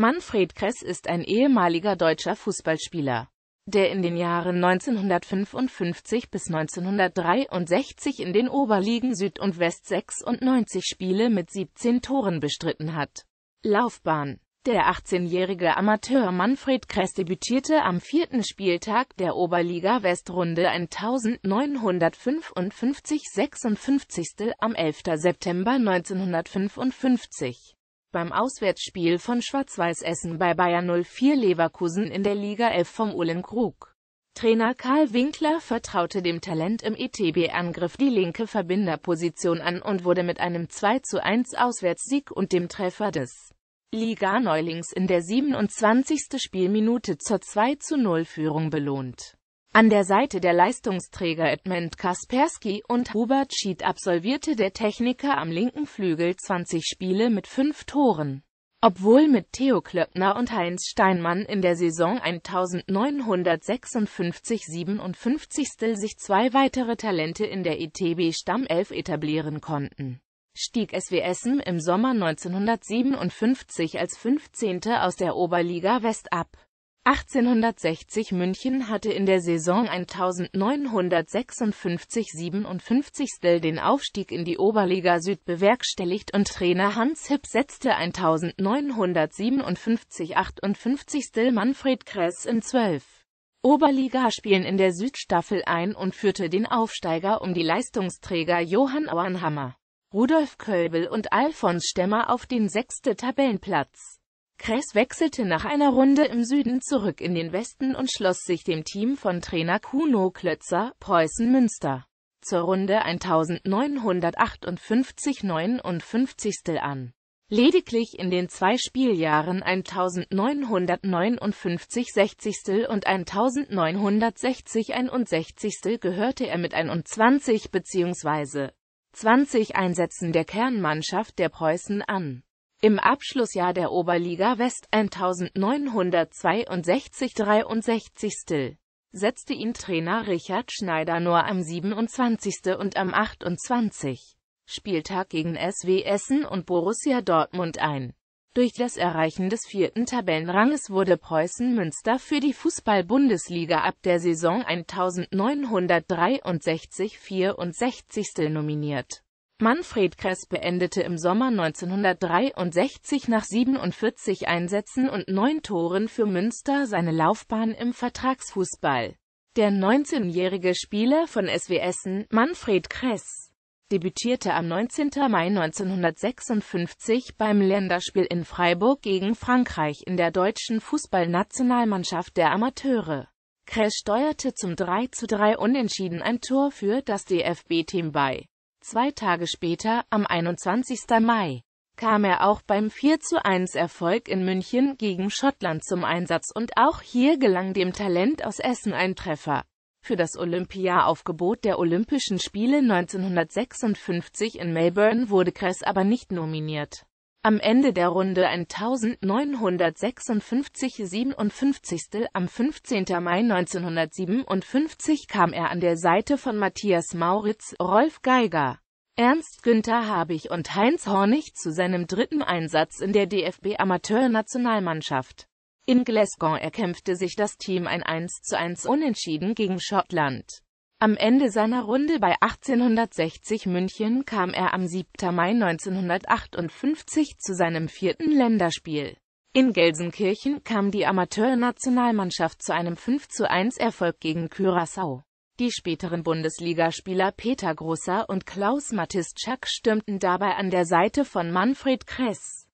Manfred Kress ist ein ehemaliger deutscher Fußballspieler, der in den Jahren 1955 bis 1963 in den Oberligen Süd und West 96 Spiele mit 17 Toren bestritten hat. Laufbahn der 18-jährige Amateur Manfred Kress debütierte am vierten Spieltag der Oberliga Westrunde 1955-56 am 11. September 1955 beim Auswärtsspiel von Schwarz-Weiß Essen bei Bayern 04 Leverkusen in der Liga 11 vom Ulm Krug. Trainer Karl Winkler vertraute dem Talent im ETB-Angriff die linke Verbinderposition an und wurde mit einem 2 zu 1 Auswärtssieg und dem Treffer des Liga-Neulings in der 27. Spielminute zur 2 zu 0 Führung belohnt. An der Seite der Leistungsträger Edmund Kaspersky und Hubert Schied absolvierte der Techniker am linken Flügel 20 Spiele mit 5 Toren. Obwohl mit Theo Klöckner und Heinz Steinmann in der Saison 1956-57 sich zwei weitere Talente in der ITB e stammelf etablieren konnten, stieg SW Essen im Sommer 1957 als 15. aus der Oberliga West ab. 1860 München hatte in der Saison 1956-57 den Aufstieg in die Oberliga Süd bewerkstelligt und Trainer Hans Hipp setzte 1957-58 Manfred Kress in 12 Oberligaspielen in der Südstaffel ein und führte den Aufsteiger um die Leistungsträger Johann Auenhammer, Rudolf Kölbel und Alfons Stemmer auf den sechsten Tabellenplatz. Kress wechselte nach einer Runde im Süden zurück in den Westen und schloss sich dem Team von Trainer Kuno Klötzer, Preußen Münster, zur Runde 1958-59 an. Lediglich in den zwei Spieljahren 1959-60 und 1960-61 gehörte er mit 21 bzw. 20 Einsätzen der Kernmannschaft der Preußen an. Im Abschlussjahr der Oberliga West 1962-63 setzte ihn Trainer Richard Schneider nur am 27. und am 28. Spieltag gegen SW Essen und Borussia Dortmund ein. Durch das Erreichen des vierten Tabellenranges wurde Preußen Münster für die Fußball-Bundesliga ab der Saison 1963-64 nominiert. Manfred Kress beendete im Sommer 1963 nach 47 Einsätzen und neun Toren für Münster seine Laufbahn im Vertragsfußball. Der 19-jährige Spieler von SW Essen, Manfred Kress, debütierte am 19. Mai 1956 beim Länderspiel in Freiburg gegen Frankreich in der deutschen Fußballnationalmannschaft der Amateure. Kress steuerte zum 3 zu 3 Unentschieden ein Tor für das DFB-Team bei. Zwei Tage später, am 21. Mai, kam er auch beim 4-1-Erfolg in München gegen Schottland zum Einsatz und auch hier gelang dem Talent aus Essen ein Treffer. Für das Olympiaaufgebot der Olympischen Spiele 1956 in Melbourne wurde Kress aber nicht nominiert. Am Ende der Runde 1956 57. am 15. Mai 1957 kam er an der Seite von Matthias Mauritz, Rolf Geiger, Ernst Günther Habich und Heinz Hornig zu seinem dritten Einsatz in der dfb amateur nationalmannschaft In Glasgow erkämpfte sich das Team ein 1 zu 1 Unentschieden gegen Schottland. Am Ende seiner Runde bei 1860 München kam er am 7. Mai 1958 zu seinem vierten Länderspiel. In Gelsenkirchen kam die Amateurnationalmannschaft zu einem 5 zu 1 Erfolg gegen Curaçao. Die späteren Bundesligaspieler Peter Großer und Klaus Matiszczak stürmten dabei an der Seite von Manfred Kress.